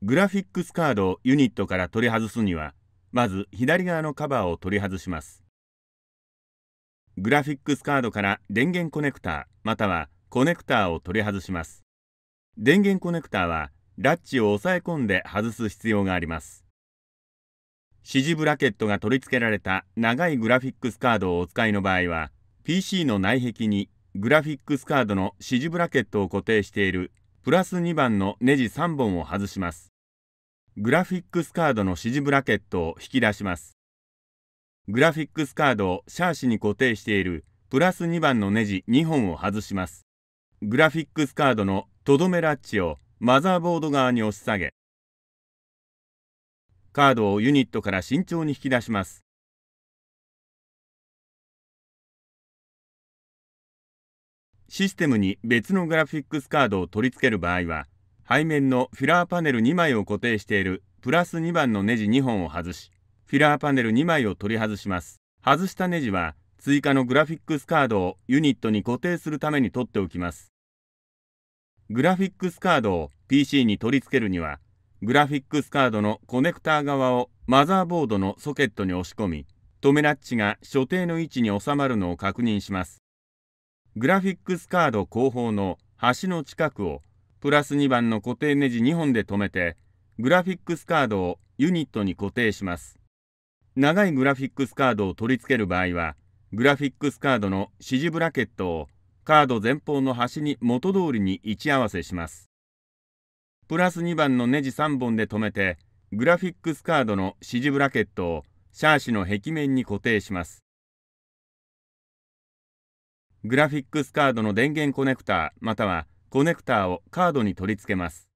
グラフィックスカードをユニットから取り外すには、まず左側のカバーを取り外します。グラフィックスカードから電源コネクタまたはコネクタを取り外します。電源コネクタはラッチを押さえ込んで外す必要があります。指示ブラケットが取り付けられた長いグラフィックスカードをお使いの場合は、PC の内壁にグラフィックスカードの指示ブラケットを固定しているプラス2番のネジ3本を外します。グラフィックスカードの指示ブラケットを引き出します。グラフィックスカードをシャーシに固定しているプラス2番のネジ2本を外します。グラフィックスカードのとどめラッチをマザーボード側に押し下げ、カードをユニットから慎重に引き出します。システムに別のグラフィックスカードを取り付ける場合は、背面のフィラーパネル2枚を固定しているプラス2番のネジ2本を外し、フィラーパネル2枚を取り外します。外したネジは追加のグラフィックスカードをユニットに固定するために取っておきます。グラフィックスカードを PC に取り付けるには、グラフィックスカードのコネクター側をマザーボードのソケットに押し込み、止めラッチが所定の位置に収まるのを確認します。グラフィックスカード後方の端の近くをプラス2番の固定ネジ2本で止めて、グラフィックスカードをユニットに固定します。長いグラフィックスカードを取り付ける場合は、グラフィックスカードの指示ブラケットをカード前方の端に元通りに位置合わせします。プラス2番のネジ3本で止めて、グラフィックスカードの指示ブラケットをシャーシの壁面に固定します。グラフィックスカードの電源コネクタまたはコネクターをカードに取り付けます。